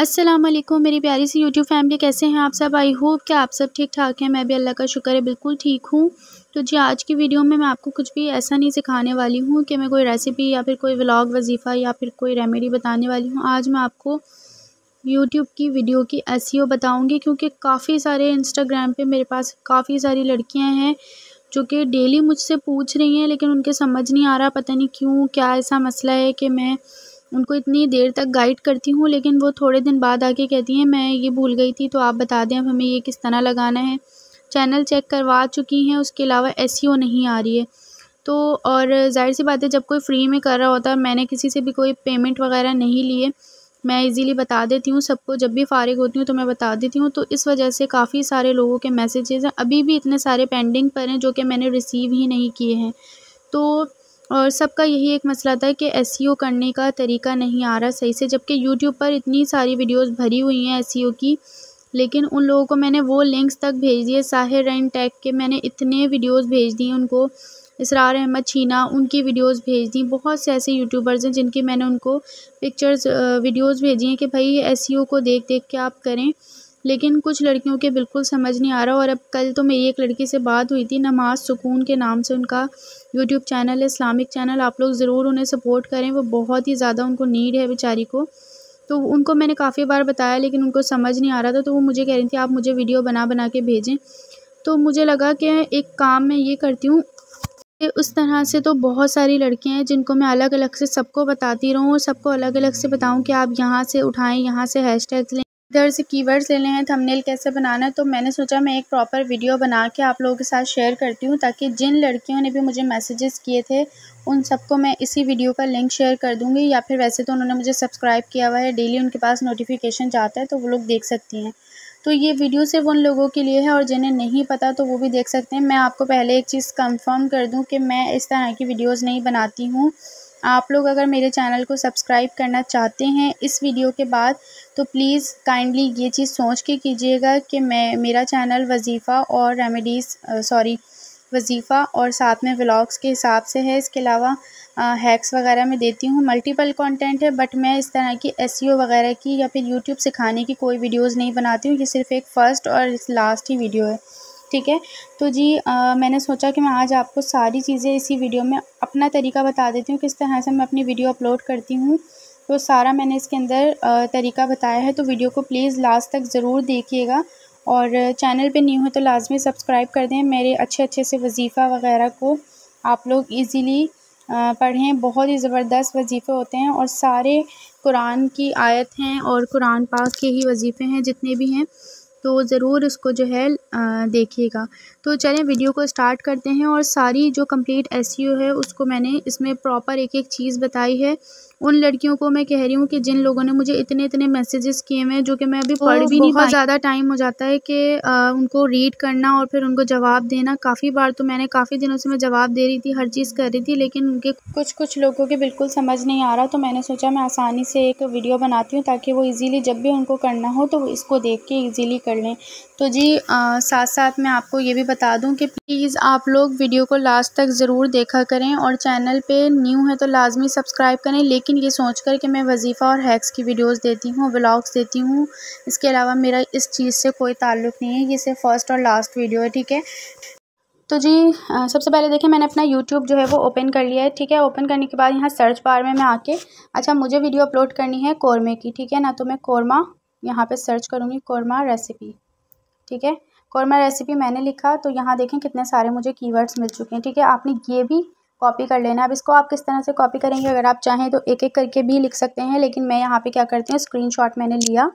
अस्सलाम वालेकुम मेरी प्यारी सी यूट्यूब फैमिली कैसे हैं आप सब आई होप कि आप सब ठीक ठाक हैं मैं भी अल्लाह का शुक्र है बिल्कुल ठीक हूँ तो जी आज की वीडियो में मैं आपको कुछ भी ऐसा नहीं सिखाने वाली हूँ कि मैं कोई रेसिपी या फिर कोई व्लॉग वजीफ़ा या फिर कोई रेमेडी बताने वाली हूँ आज मैं आपको यूट्यूब की वीडियो की एस e बताऊँगी क्योंकि काफ़ी सारे इंस्टाग्राम पर मेरे पास काफ़ी सारी लड़कियाँ हैं जो कि डेली मुझसे पूछ रही हैं लेकिन उनके समझ नहीं आ रहा पता नहीं क्यों क्या ऐसा मसला है कि मैं उनको इतनी देर तक गाइड करती हूँ लेकिन वो थोड़े दिन बाद आके कहती हैं मैं ये भूल गई थी तो आप बता दें अब हमें ये किस तरह लगाना है चैनल चेक करवा चुकी हैं उसके अलावा एस e नहीं आ रही है तो और जाहिर सी बात है जब कोई फ्री में कर रहा होता है मैंने किसी से भी कोई पेमेंट वगैरह नहीं लिए मैं इजीली बता देती हूँ सबको जब भी फ़ारिग होती हूँ तो मैं बता देती हूँ तो इस वजह से काफ़ी सारे लोगों के मैसेजेस हैं अभी भी इतने सारे पेंडिंग पर हैं जो कि मैंने रिसीव ही नहीं किए हैं तो और सबका यही एक मसला था कि एस e करने का तरीका नहीं आ रहा सही से जबकि यूट्यूब पर इतनी सारी वीडियोज़ भरी हुई हैं एस e की लेकिन उन लोगों को मैंने वो लिंक्स तक भेज दिए साहिर एंड टैग के मैंने इतने वीडियोस भेज दिए उनको इसरार अहमद छीना उनकी वीडियोस भेज दी बहुत से ऐसे यूट्यूबर्स हैं जिनकी मैंने उनको पिक्चर्स वीडियोस भेजी हैं कि भाई एस e को देख देख के आप करें लेकिन कुछ लड़कियों के बिल्कुल समझ नहीं आ रहा और अब कल तो मेरी एक लड़की से बात हुई थी नमाज सुकून के नाम से उनका यूट्यूब चैनल है इस्लामिक चैनल आप लोग ज़रूर उन्हें सपोर्ट करें वो बहुत ही ज़्यादा उनको नीड है बेचारी को तो उनको मैंने काफ़ी बार बताया लेकिन उनको समझ नहीं आ रहा था तो वो मुझे कह रही थी आप मुझे वीडियो बना बना के भेजें तो मुझे लगा कि एक काम मैं ये करती हूँ उस तरह से तो बहुत सारी लड़कियाँ हैं जिनको मैं अलग अलग से सबको बताती रहूँ और सबको अलग अलग से बताऊँ कि आप यहाँ से उठाएँ यहाँ से हैश लें इधर से कीवर्ड्स लेने हैं थंबनेल कैसे बनाना है तो मैंने सोचा मैं एक प्रॉपर वीडियो बना के आप लोगों के साथ शेयर करती हूँ ताकि जिन लड़कियों ने भी मुझे मैसेजेस किए थे उन सबको मैं इसी वीडियो का लिंक शेयर कर दूँगी या फिर वैसे तो उन्होंने मुझे सब्सक्राइब किया हुआ है डेली उनके पास नोटिफिकेशन जाता है तो वो लोग देख सकती हैं तो ये वीडियो सिर्फ उन लोगों के लिए है और जिन्हें नहीं पता तो वो भी देख सकते हैं मैं आपको पहले एक चीज़ कंफर्म कर दूं कि मैं इस तरह की वीडियोस नहीं बनाती हूँ आप लोग अगर मेरे चैनल को सब्सक्राइब करना चाहते हैं इस वीडियो के बाद तो प्लीज़ काइंडली ये चीज़ सोच के कीजिएगा कि मैं मेरा चैनल वजीफ़ा और रेमेडीज़ सॉरी वजीफ़ा और साथ में व्लॉग्स के हिसाब से है इसके अलावा हैक्स वगैरह मैं देती हूँ मल्टीपल कंटेंट है बट मैं इस तरह की एस e वगैरह की या फिर यूट्यूब सिखाने की कोई वीडियोस नहीं बनाती हूँ ये सिर्फ़ एक फ़र्स्ट और लास्ट ही वीडियो है ठीक है तो जी आ, मैंने सोचा कि मैं आज आपको सारी चीज़ें इसी वीडियो में अपना तरीका बता देती हूँ किस तरह से मैं अपनी वीडियो अपलोड करती हूँ तो सारा मैंने इसके अंदर तरीका बताया है तो वीडियो को प्लीज़ लास्ट तक ज़रूर देखिएगा और चैनल पे न्यू हो तो लाजमी सब्सक्राइब कर दें मेरे अच्छे अच्छे से वजीफ़ा वगैरह को आप लोग इजीली पढ़ें बहुत ही ज़बरदस्त वजीफ़े होते हैं और सारे कुरान की आयत हैं और कुरान पाक के ही वजीफ़े हैं जितने भी हैं तो ज़रूर उसको जो है देखिएगा तो चलें वीडियो को स्टार्ट करते हैं और सारी जो कंप्लीट एसईओ e है उसको मैंने इसमें प्रॉपर एक एक चीज़ बताई है उन लड़कियों को मैं कह रही हूँ कि जिन लोगों ने मुझे इतने इतने मैसेजेस किए हुए हैं जो कि मैं अभी पढ़ भी नहीं बहुत ज़्यादा टाइम हो जाता है कि उनको रीड करना और फिर उनको जवाब देना काफ़ी बार तो मैंने काफ़ी दिनों से मैं जवाब दे रही थी हर चीज़ कर रही थी लेकिन उनके कुछ कुछ लोगों के बिल्कुल समझ नहीं आ रहा तो मैंने सोचा मैं आसानी से एक वीडियो बनाती हूँ ताकि वो ईज़िली जब भी उनको करना हो तो इसको देख के ईज़िली कर लें तो जी साथ साथ मैं आपको ये भी बता दूँ कि प्लीज़ आप लोग वीडियो को लास्ट तक ज़रूर देखा करें और चैनल पर न्यू है तो लाजमी सब्सक्राइब करें लेकिन लेकिन ये सोच कर कि मैं वजीफ़ा और हैक्स की वीडियोस देती हूँ व्लॉग्स देती हूँ इसके अलावा मेरा इस चीज़ से कोई ताल्लुक़ नहीं है ये सिर्फ फर्स्ट और लास्ट वीडियो है ठीक है तो जी सबसे पहले देखें मैंने अपना यूट्यूब जो है वो ओपन कर लिया है ठीक है ओपन करने के बाद यहाँ सर्च बार में मैं आके अच्छा मुझे वीडियो अपलोड करनी है कौरमे की ठीक है ना तो मैं कौरमा यहाँ पर सर्च करूँगी कौरमा रेसिपी ठीक है कौरमा रेसिपी मैंने लिखा तो यहाँ देखें कितने सारे मुझे कीवर्ड्स मिल चुके हैं ठीक है आपने ये भी कॉपी कर लेना अब इसको आप किस तरह से कॉपी करेंगे अगर आप चाहें तो एक एक करके भी लिख सकते हैं लेकिन मैं यहाँ पे क्या करती हूँ स्क्रीनशॉट मैंने लिया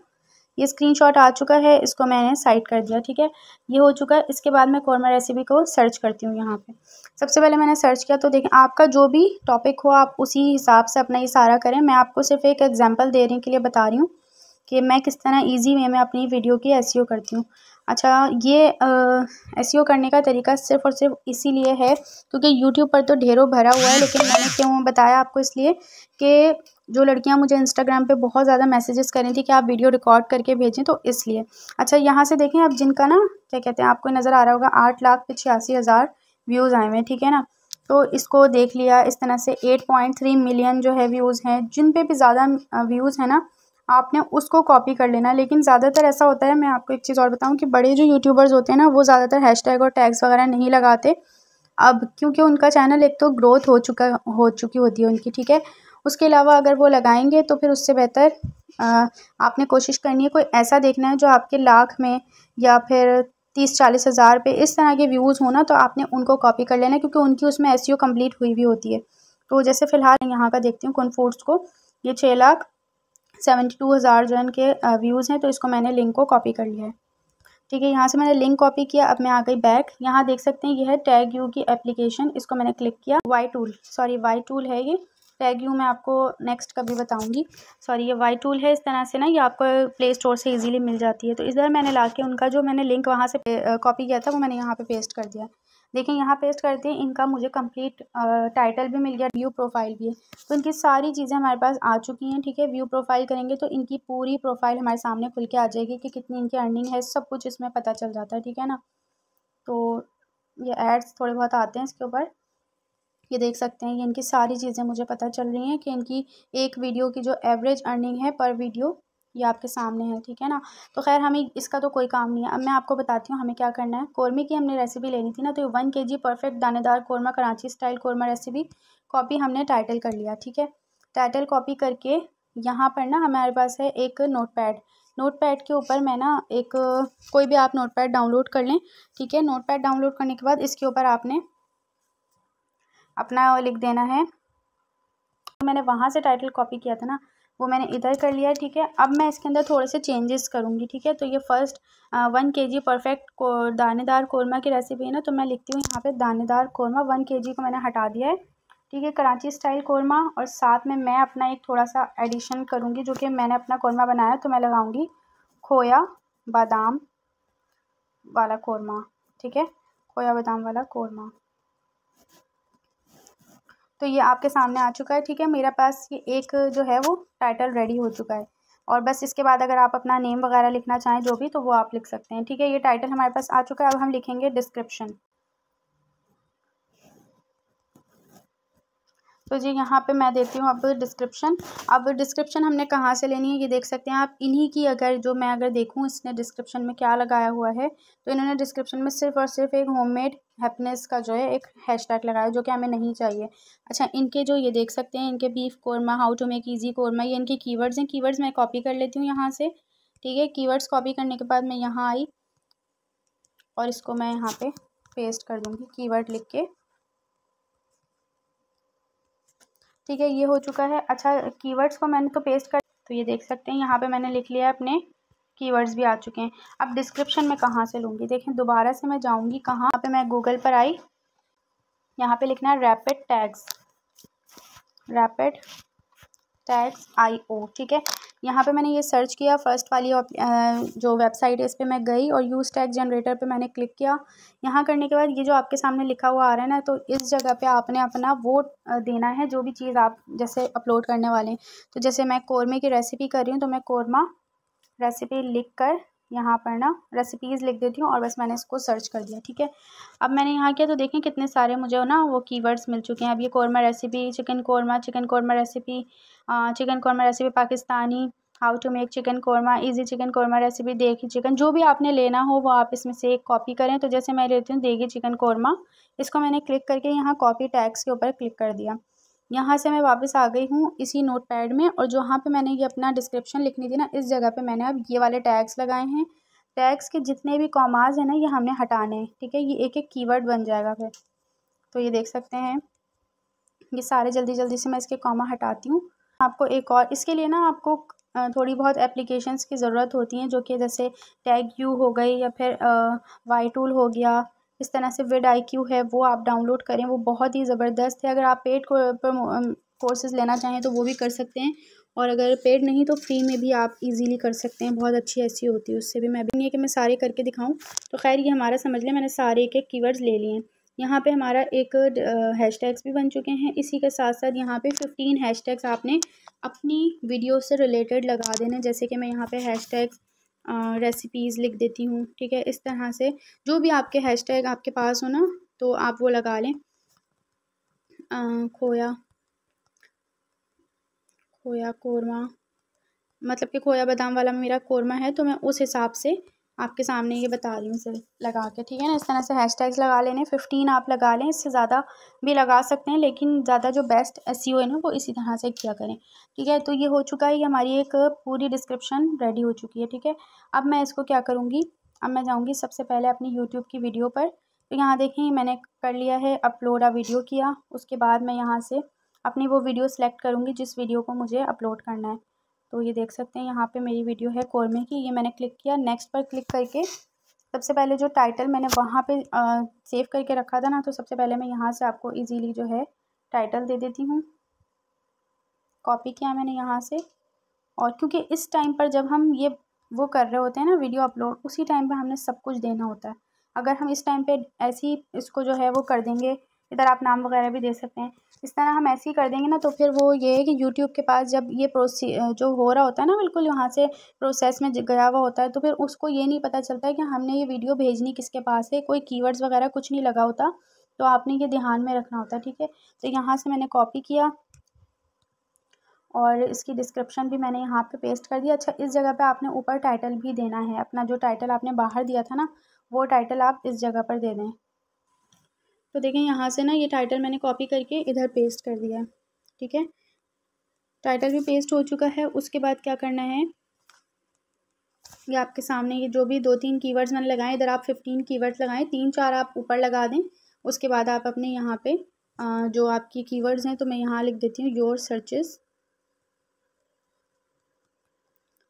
ये स्क्रीनशॉट आ चुका है इसको मैंने साइड कर दिया ठीक है ये हो चुका है इसके बाद मैं कौरमा रेसिपी को सर्च करती हूँ यहाँ पे सबसे पहले मैंने सर्च किया तो देखें आपका जो भी टॉपिक हो आप उसी हिसाब से अपना ये सारा करें मैं आपको सिर्फ एक एग्जाम्पल देने के लिए बता रही हूँ कि मैं किस तरह ईजी वे में अपनी वीडियो की एस e करती हूँ अच्छा ये एस e करने का तरीका सिर्फ और सिर्फ इसीलिए है क्योंकि यूट्यूब पर तो ढेरों भरा हुआ है लेकिन मैंने क्यों बताया आपको इसलिए कि जो लड़कियां मुझे इंस्टाग्राम पे बहुत ज़्यादा मैसेजेस रही थी कि आप वीडियो रिकॉर्ड करके भेजें तो इसलिए अच्छा यहाँ से देखें आप जिनका ना क्या कहते हैं आपको नज़र आ रहा होगा आठ लाख पिछयासी हज़ार व्यूज़ आए हुए हैं ठीक है ना तो इसको देख लिया इस तरह से एट पॉइंट थ्री मिलियन जो है व्यूज़ हैं जिन पे भी ज़्यादा व्यूज़ हैं ना आपने उसको कॉपी कर लेना लेकिन ज़्यादातर ऐसा होता है मैं आपको एक चीज़ और बताऊँ कि बड़े जो यूट्यूबर्स होते हैं ना वो ज़्यादातर हैशटैग और टैग्स वगैरह नहीं लगाते अब क्योंकि उनका चैनल एक तो ग्रोथ हो चुका हो चुकी होती है उनकी ठीक है उसके अलावा अगर वो लगाएंगे तो फिर उससे बेहतर आपने कोशिश करनी है कोई ऐसा देखना है जो आपके लाख में या फिर तीस चालीस हज़ार पे इस तरह के व्यूज़ होना तो आपने उनको कॉपी कर लेना क्योंकि उनकी उसमें एस कंप्लीट e हुई भी होती है तो जैसे फ़िलहाल यहाँ का देखती हूँ कौन फूड्स को ये छः लाख सेवेंटी टू हज़ार जो इनके व्यूज़ हैं तो इसको मैंने लिंक को कॉपी कर लिया है ठीक है यहाँ से मैंने लिंक कॉपी किया अब मैं आ गई बैक यहाँ देख सकते हैं ये है टैग यू की एप्लीकेशन इसको मैंने क्लिक किया Y tool sorry Y tool है ये टैग यू मैं आपको नेक्स्ट कभी बताऊंगी सॉरी ये वाई टूल है इस तरह से ना ये आपको प्ले स्टोर से इजीली मिल जाती है तो इधर मैंने ला के उनका जो मैंने लिंक वहाँ से कॉपी किया था वो मैंने यहाँ पे पेस्ट कर दिया देखिए यहाँ पेस्ट करते हैं इनका मुझे कंप्लीट टाइटल भी मिल गया व्यू प्रोफाइल भी है तो इनकी सारी चीज़ें हमारे पास आ चुकी हैं ठीक है व्यू प्रोफाइल करेंगे तो इनकी पूरी प्रोफाइल हमारे सामने खुल के आ जाएगी कि कितनी इनकी अर्निंग है सब कुछ इसमें पता चल जाता है ठीक है ना तो ये एड्स थोड़े बहुत आते हैं इसके ऊपर ये देख सकते हैं ये इनकी सारी चीज़ें मुझे पता चल रही हैं कि इनकी एक वीडियो की जो एवरेज अर्निंग है पर वीडियो ये आपके सामने है ठीक है ना तो खैर हमें इसका तो कोई काम नहीं है अब मैं आपको बताती हूँ हमें क्या करना है कौरमे की हमने रेसिपी लेनी थी ना तो वन के जी परफेक्ट दानेदार korma Karachi style korma recipe copy हमने टाइटल कर लिया ठीक है टाइटल कॉपी करके यहाँ पर ना हमारे पास है एक नोट पैड नोट पैड के ऊपर मैं ना एक कोई भी आप नोट पैड डाउनलोड कर लें ठीक है नोट पैड डाउनलोड करने के बाद इसके ऊपर आपने अपना लिख देना है मैंने वहाँ से टाइटल कॉपी किया था ना वो मैंने इधर कर लिया ठीक है अब मैं इसके अंदर थोड़े से चेंजेस करूँगी ठीक है तो ये फर्स्ट वन के जी परफेक्ट को दानेदार कौरमा की रेसिपी है ना तो मैं लिखती हूँ यहाँ पे दानेदार कौरमा वन के जी को मैंने हटा दिया है ठीक है कराची स्टाइल कौरमा और साथ में मैं अपना एक थोड़ा सा एडिशन करूँगी जो कि मैंने अपना कौरमा बनाया तो मैं लगाऊँगी खोया बादाम वाला कौरमा ठीक है खोया बादाम वाला कौरमा तो ये आपके सामने आ चुका है ठीक है मेरा पास ये एक जो है वो टाइटल रेडी हो चुका है और बस इसके बाद अगर आप अपना नेम वगैरह लिखना चाहें जो भी तो वो आप लिख सकते हैं ठीक है ये टाइटल हमारे पास आ चुका है अब हम लिखेंगे डिस्क्रिप्शन तो जी यहाँ पे मैं देती हूँ अब डिस्क्रिप्शन अब डिस्क्रिप्शन हमने कहाँ से लेनी है ये देख सकते हैं आप इन्हीं की अगर जो मैं अगर देखूँ इसने डिस्क्रिप्शन में क्या लगाया हुआ है तो इन्होंने डिस्क्रिप्शन में सिर्फ और सिर्फ एक होममेड हैप्पीनेस का जो है एक हैशटैग लगाया जो कि हमें नहीं चाहिए अच्छा इनके जो ये देख सकते हैं इनके beef korma how to make easy korma ये इनके कीवर्ड्स हैं कीवर्ड्स मैं कॉपी कर लेती हूँ यहाँ से ठीक है कीवर्ड्स कॉपी करने के बाद मैं यहाँ आई और इसको मैं यहाँ पर पेस्ट कर दूँगी कीवर्ड लिख के ठीक है ये हो चुका है अच्छा कीवर्ड्स को मैंने तो पेस्ट कर तो ये देख सकते हैं यहाँ पे मैंने लिख लिया है अपने कीवर्ड्स भी आ चुके हैं अब डिस्क्रिप्शन में कहाँ से लूँगी देखें दोबारा से मैं जाऊँगी कहाँ पर मैं गूगल पर आई यहाँ पर लिखना है rapid tags rapid tags I O ठीक है यहाँ पे मैंने ये सर्च किया फर्स्ट वाली जो वेबसाइट है इस पर मैं गई और यूज़ टैग जनरेटर पे मैंने क्लिक किया यहाँ करने के बाद ये जो आपके सामने लिखा हुआ आ रहा है ना तो इस जगह पे आपने अपना वो देना है जो भी चीज़ आप जैसे अपलोड करने वाले हैं तो जैसे मैं कौरमे की रेसिपी कर रही हूँ तो मैं कौरमा रेसिपी लिख कर यहाँ पर ना रेसिपीज़ लिख देती हूँ और बस मैंने इसको सर्च कर दिया ठीक है अब मैंने यहाँ किया तो देखें कितने सारे मुझे ना वो कीवर्ड्स मिल चुके हैं अब ये korma recipe chicken korma chicken korma recipe chicken korma recipe Pakistani how to make chicken korma easy chicken korma recipe देगी चिकन जो भी आपने लेना हो वो आप इसमें से एक कॉपी करें तो जैसे मैं लेती हूँ देगी चिकन कौरमा इसको मैंने क्लिक करके यहाँ कॉपी टैक्स के ऊपर क्लिक कर दिया यहाँ से मैं वापस आ गई हूँ इसी नोट पैड में और जहाँ पे मैंने ये अपना डिस्क्रिप्शन लिखनी थी ना इस जगह पे मैंने अब ये वाले टैग्स लगाए हैं टैग्स के जितने भी कॉमाज हैं ना ये हमने हटाने हैं ठीक है ये एक एक कीवर्ड बन जाएगा फिर तो ये देख सकते हैं ये सारे जल्दी जल्दी से मैं इसके कॉमा हटाती हूँ आपको एक और इसके लिए ना आपको थोड़ी बहुत एप्लीकेशंस की ज़रूरत होती हैं जो कि जैसे टैग यू हो गई या फिर वाई टूल हो गया इस तरह से विड आई क्यू है वो आप डाउनलोड करें वो बहुत ही ज़बरदस्त है अगर आप पेड कोर्सेज लेना चाहें तो वो भी कर सकते हैं और अगर पेड नहीं तो फ्री में भी आप इजीली कर सकते हैं बहुत अच्छी ऐसी होती है उससे भी मैं भी नहीं है कि मैं सारे करके दिखाऊं तो खैर ये हमारा समझ लें मैंने सारे के कीवर्ड्स ले लिए हैं यहाँ पे हमारा एक हैश टैग्स भी बन चुके हैं इसी के साथ साथ यहाँ पे फिफ्टीन हैश टैग्स आपने अपनी वीडियो से रिलेटेड लगा देने जैसे कि मैं यहाँ पे हैश टैग रेसिपीज़ लिख देती हूँ ठीक है इस तरह से जो भी आपके हैश टैग आपके पास हो ना तो आप वो लगा लें आ, खोया खोया कोरमा मतलब कि खोया बादाम वाला मेरा कोरमा है तो मैं उस हिसाब से आपके सामने ये बता रही हूँ सर लगा के ठीक है ना इस तरह से हैश लगा लेने फिफ्टीन आप लगा लें इससे ज़्यादा भी लगा सकते हैं लेकिन ज़्यादा जो बेस्ट एस e है ना वो इसी तरह से किया करें ठीक है तो ये हो चुका है ये हमारी एक पूरी डिस्क्रिप्शन रेडी हो चुकी है ठीक है अब मैं इसको क्या करूँगी अब मैं जाऊँगी सबसे पहले अपनी यूट्यूब की वीडियो पर तो यहाँ देखें मैंने कर लिया है अपलोड आ वीडियो किया उसके बाद मैं यहाँ से अपनी वो वीडियो सेलेक्ट करूँगी जिस वीडियो को मुझे अपलोड करना है तो ये देख सकते हैं यहाँ पे मेरी वीडियो है कौरमे की ये मैंने क्लिक किया नेक्स्ट पर क्लिक करके सबसे पहले जो टाइटल मैंने वहाँ पे सेव करके रखा था ना तो सबसे पहले मैं यहाँ से आपको इजीली जो है टाइटल दे देती हूँ कॉपी किया मैंने यहाँ से और क्योंकि इस टाइम पर जब हम ये वो कर रहे होते हैं ना वीडियो अपलोड उसी टाइम पर हमने सब कुछ देना होता है अगर हम इस टाइम पर ऐसी इसको जो है वो कर देंगे इधर आप नाम वगैरह भी दे सकते हैं इस तरह हम ऐसे ही कर देंगे ना तो फिर वो ये है कि यूट्यूब के पास जब ये प्रोसी जो हो रहा होता है ना बिल्कुल यहाँ से प्रोसेस में गया हुआ होता है तो फिर उसको ये नहीं पता चलता है कि हमने ये वीडियो भेजनी किसके पास है कोई की वगैरह कुछ नहीं लगा होता तो आपने ये ध्यान में रखना होता है ठीक है तो यहाँ से मैंने कॉपी किया और इसकी डिस्क्रिप्शन भी मैंने यहाँ पे पेस्ट कर दिया अच्छा इस जगह पे आपने ऊपर टाइटल भी देना है अपना जो टाइटल आपने बाहर दिया था ना वो टाइटल आप इस जगह पर दे दें तो देखें यहाँ से ना ये टाइटल मैंने कॉपी करके इधर पेस्ट कर दिया है ठीक है टाइटल भी पेस्ट हो चुका है उसके बाद क्या करना है ये आपके सामने ये जो भी दो तीन कीवर्ड्स मैंने लगाए इधर आप फिफ्टीन कीवर्ड्स लगाएं तीन चार आप ऊपर लगा दें उसके बाद आप अपने यहाँ पे जो आपकी कीवर्ड्स हैं तो मैं यहाँ लिख देती हूँ योर सर्चेस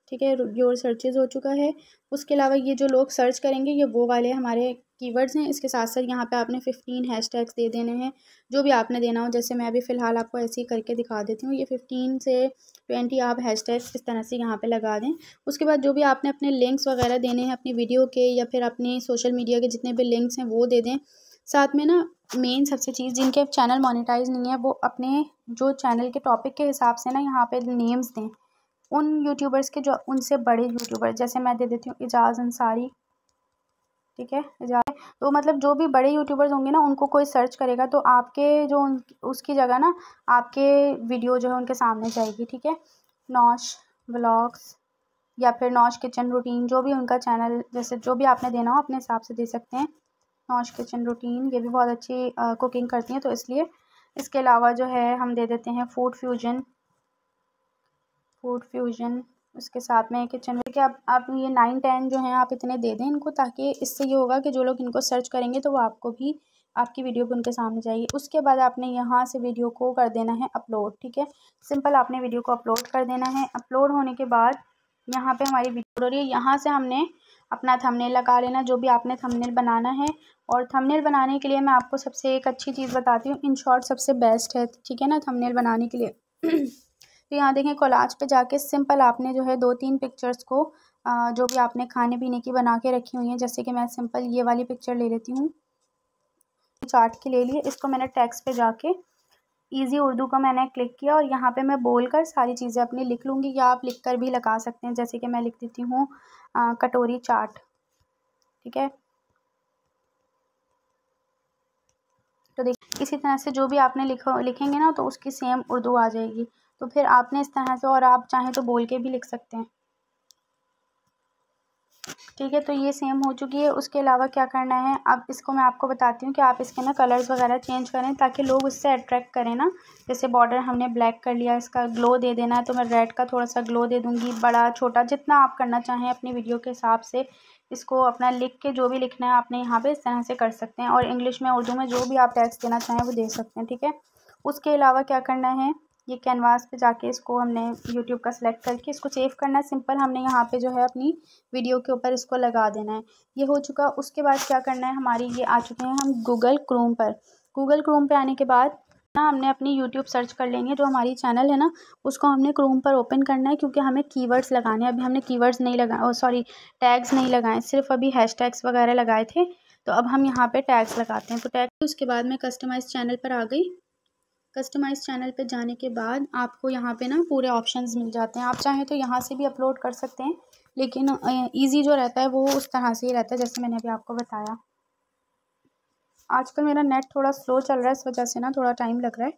ठीक है योर सर्चेज हो चुका है उसके अलावा ये जो लोग सर्च करेंगे ये वो वाले हमारे कीवर्ड्स हैं इसके साथ साथ यहाँ पे आपने फिफ्टीन हैशटैग्स दे देने हैं जो भी आपने देना हो जैसे मैं अभी फ़िलहाल आपको ऐसे ही करके दिखा देती हूँ ये फिफ्टीन से ट्वेंटी आप हैशटैग्स इस तरह से यहाँ पे लगा दें उसके बाद जो भी आपने अपने लिंक्स वगैरह देने हैं अपनी वीडियो के या फिर अपने सोशल मीडिया के जितने भी लिंक्स हैं वो दे दें साथ में ना मेन सबसे चीज़ जिनके चैनल मोनिटाइज नहीं है वो अपने जो चैनल के टॉपिक के हिसाब से ना यहाँ पर नेम्स दें उन यूट्यूबर्स के जो उनसे बड़े यूट्यूबर जैसे मैं दे देती हूँ एजाज अंसारी ठीक है एजाज तो मतलब जो भी बड़े यूट्यूबर्स होंगे ना उनको कोई सर्च करेगा तो आपके जो उन उसकी जगह ना आपके वीडियो जो है उनके सामने जाएगी ठीक है नौश ब्लॉग्स या फिर नौश किचन रूटीन जो भी उनका चैनल जैसे जो भी आपने देना हो अपने हिसाब से दे सकते हैं नौश किचन रूटीन ये भी बहुत अच्छी कुकिंग करती हैं तो इसलिए इसके अलावा जो है हम दे देते हैं फूड फ्यूजन फूड फ्यूजन उसके साथ में किचन कि आप आप ये नाइन टेन जो हैं आप इतने दे दें इनको ताकि इससे ये होगा कि जो लोग इनको सर्च करेंगे तो वो आपको भी आपकी वीडियो भी उनके सामने जाएगी उसके बाद आपने यहाँ से वीडियो को कर देना है अपलोड ठीक है सिंपल आपने वीडियो को अपलोड कर देना है अपलोड होने के बाद यहाँ पे हमारी वीडियो हो रही है यहाँ से हमने अपना थंबनेल लगा लेना जो भी आपने थंबनेल बनाना है और थंबनेल बनाने के लिए मैं आपको सबसे एक अच्छी चीज़ बताती हूँ इन शॉर्ट सबसे बेस्ट है ठीक है ना थंबनेल बनाने के लिए तो यहाँ देखें कोलाज पे जाके सिंपल आपने जो है दो तीन पिक्चर्स को जो भी आपने खाने पीने की बना के रखी हुई हैं जैसे कि मैं सिंपल ये वाली पिक्चर ले लेती हूँ चार्ट की ले ली इसको मैंने टैक्स पे जाके ईजी उर्दू का मैंने क्लिक किया और यहाँ पे मैं बोल कर सारी चीज़ें अपनी लिख लूँगी या आप लिख कर भी लगा सकते हैं जैसे कि मैं लिख देती हूँ कटोरी चाट ठीक है तो देखिए इसी तरह से जो भी आपने लिखो लिखेंगे ना तो उसकी सेम उर्दू आ जाएगी तो फिर आपने इस तरह से और आप चाहें तो बोल के भी लिख सकते हैं ठीक है तो ये सेम हो चुकी है उसके अलावा क्या करना है अब इसको मैं आपको बताती हूँ कि आप इसके ना कलर्स वगैरह चेंज करें ताकि लोग उससे अट्रैक्ट करें ना जैसे बॉर्डर हमने ब्लैक कर लिया इसका ग्लो दे देना है तो मैं रेड का थोड़ा सा ग्लो दे दूँगी बड़ा छोटा जितना आप करना चाहें अपनी वीडियो के हिसाब से इसको अपना लिख के जो भी लिखना है आपने यहाँ पर इस तरह से कर सकते हैं और इंग्लिश में उर्दू में जो भी आप टैक्स देना चाहें वो दे सकते हैं ठीक है उसके अलावा क्या करना है ये कैनवास पे जाके इसको हमने यूट्यूब का सिलेक्ट करके इसको सेव करना है सिंपल हमने यहाँ पे जो है अपनी वीडियो के ऊपर इसको लगा देना है ये हो चुका उसके बाद क्या करना है हमारी ये आ चुके हैं हम गूगल क्रोम पर गूगल क्रोम पर आने के बाद ना हमने अपनी यूट्यूब सर्च कर लेंगे जो हमारी चैनल है ना उसको हमने क्रोम पर ओपन करना है क्योंकि हमें कीवर्ड्स लगाने हैं अभी हमने कीवर्ड्स नहीं लगाए सॉरी टैग्स नहीं लगाए सिर्फ अभी हैशटैग्स वगैरह लगाए थे तो अब हम यहाँ पे टैग्स लगाते हैं तो टैग उसके बाद मैं कस्टमाइज चैनल पर आ गई कस्टमाइज चैनल पे जाने के बाद आपको यहाँ पे ना पूरे ऑप्शंस मिल जाते हैं आप चाहें तो यहाँ से भी अपलोड कर सकते हैं लेकिन ईजी जो रहता है वो उस तरह से ही रहता है जैसे मैंने अभी आपको बताया आजकल मेरा नेट थोड़ा स्लो चल रहा है इस वजह से ना थोड़ा टाइम लग रहा है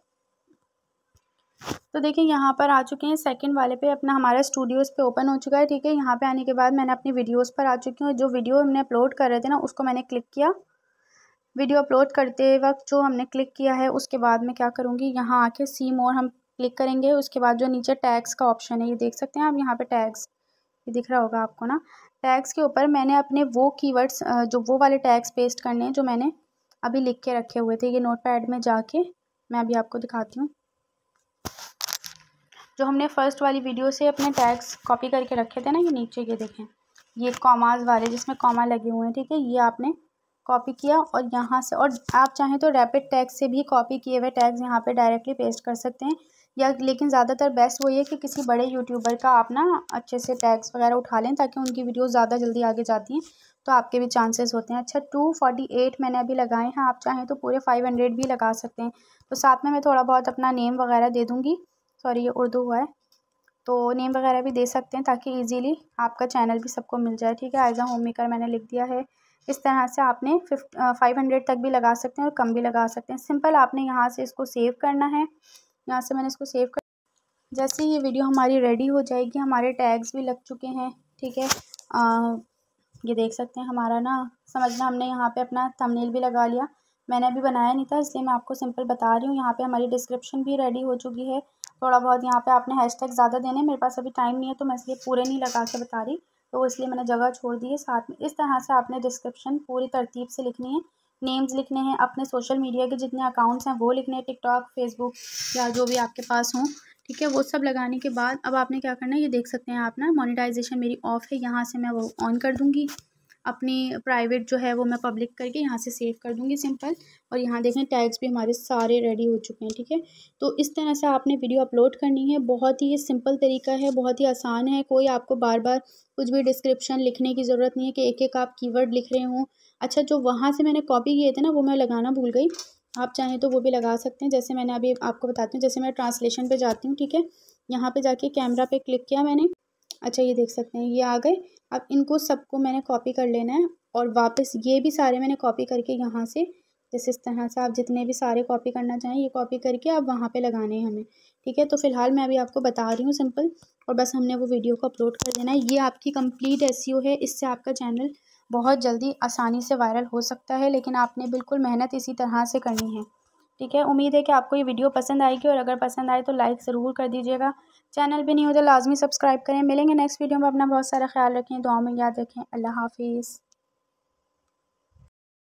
तो देखिए यहाँ पर आ चुके हैं सेकंड वाले पे अपना हमारा स्टूडियोज़ पे ओपन हो चुका है ठीक है यहाँ पे आने के बाद मैंने अपनी वीडियोस पर आ चुकी हूँ जो वीडियो हमने अपलोड कर रहे थे ना उसको मैंने क्लिक किया वीडियो अपलोड करते वक्त जो हमने क्लिक किया है उसके बाद मैं क्या करूँगी यहाँ आके सी मोर हम क्लिक करेंगे उसके बाद जो नीचे टैक्स का ऑप्शन है ये देख सकते हैं आप यहाँ पे टैक्स ये दिख रहा होगा आपको ना टैक्स के ऊपर मैंने अपने वो कीवर्ड्स जो वो वाले टैक्स पेस्ट करने हैं जो मैंने अभी लिख के रखे हुए थे ये नोट पैड में जाके मैं अभी आपको दिखाती हूँ जो हमने फ़र्स्ट वाली वीडियो से अपने टैक्स कॉपी करके रखे थे ना ये नीचे ये देखें ये कॉमाज वाले जिसमें कॉमा लगे हुए हैं ठीक है ये आपने कॉपी किया और यहाँ से और आप चाहें तो रैपिड टैग से भी कॉपी किए हुए टैग्स यहाँ पे डायरेक्टली पेस्ट कर सकते हैं या लेकिन ज़्यादातर बेस्ट वही है कि किसी बड़े यूट्यूबर का आप ना अच्छे से टैग्स वगैरह उठा लें ताकि उनकी वीडियो ज़्यादा जल्दी आगे जाती हैं तो आपके भी चांसेस होते हैं अच्छा टू फोर्टी एट मैंने अभी लगाए हैं आप चाहें तो पूरे फाइव हंड्रेड भी लगा सकते हैं तो साथ में मैं थोड़ा बहुत अपना नेम वगैरह दे दूँगी सॉरी ये उर्दू हुआ है तो नेम वगैरह भी दे सकते हैं ताकि ईजीली आपका चैनल भी सबको मिल जाए ठीक है एज अ होम मेकर मैंने लिख दिया है इस तरह से आपने फिफ्ट फाइव हंड्रेड तक भी लगा सकते हैं और कम भी लगा सकते हैं सिंपल आपने यहाँ से इसको सेव करना है यहाँ से मैंने इसको सेव कर जैसे ये वीडियो हमारी रेडी हो जाएगी हमारे टैग्स भी लग चुके हैं ठीक है आ, ये देख सकते हैं हमारा ना समझना हमने यहाँ पे अपना थंबनेल भी लगा लिया मैंने अभी बनाया नहीं था इसलिए मैं आपको सिंपल बता रही हूँ यहाँ पे हमारी डिस्क्रिप्शन भी रेडी हो चुकी है थोड़ा बहुत यहाँ पे आपने हैशटैग ज़्यादा देने मेरे पास अभी टाइम नहीं है तो मैं इसलिए पूरे नहीं लगा के बता रही तो इसलिए मैंने जगह छोड़ दी है साथ में इस तरह से आपने डिस्क्रिप्शन पूरी तरतीब से लिखनी है नेम्स लिखने हैं अपने सोशल मीडिया के जितने अकाउंट्स हैं वो लिखने हैं टिकटॉक फेसबुक या जो भी आपके पास हों ठीक है वो सब लगाने के बाद अब आपने क्या करना है ये देख सकते हैं आप ना मोनिटाइजेशन मेरी ऑफ़ है यहाँ से मैं वो ऑन कर दूँगी अपनी प्राइवेट जो है वो मैं पब्लिक करके यहाँ से सेव कर दूँगी सिंपल और यहाँ देखें टैग्स भी हमारे सारे रेडी हो चुके हैं ठीक है तो इस तरह से आपने वीडियो अपलोड करनी है बहुत ही सिंपल तरीका है बहुत ही आसान है कोई आपको बार बार कुछ भी डिस्क्रिप्शन लिखने की ज़रूरत नहीं है कि एक एक आप कीवर्ड लिख रहे हों अच्छा जो वहाँ से मैंने कॉपी किए थे ना वो मैं लगाना भूल गई आप चाहें तो वो भी लगा सकते हैं जैसे मैंने अभी आपको बताती हूँ जैसे मैं ट्रांसलेशन पे जाती हूँ ठीक है यहाँ पे जाके कैमरा पे क्लिक किया मैंने अच्छा ये देख सकते हैं ये आ गए अब इनको सबको मैंने कॉपी कर लेना है और वापस ये भी सारे मैंने कॉपी करके यहाँ से जैसे इस तरह से आप जितने भी सारे कॉपी करना चाहें ये कॉपी करके आप वहाँ पे लगाने हैं हमें ठीक है तो फिलहाल मैं अभी आपको बता रही हूँ सिंपल और बस हमने वो वीडियो को अपलोड कर देना है ये आपकी कंप्लीट एस e है इससे आपका चैनल बहुत जल्दी आसानी से वायरल हो सकता है लेकिन आपने बिल्कुल मेहनत इसी तरह से करनी है ठीक है उम्मीद है कि आपको ये वीडियो पसंद आएगी और अगर पसंद आए तो लाइक ज़रूर कर दीजिएगा चैनल भी नहीं हो तो लाजमी सब्सक्राइब करें मिलेंगे नेक्स्ट वीडियो में अपना बहुत सारा ख्याल रखें दुआ में याद रखें अल्लाह हाफिज़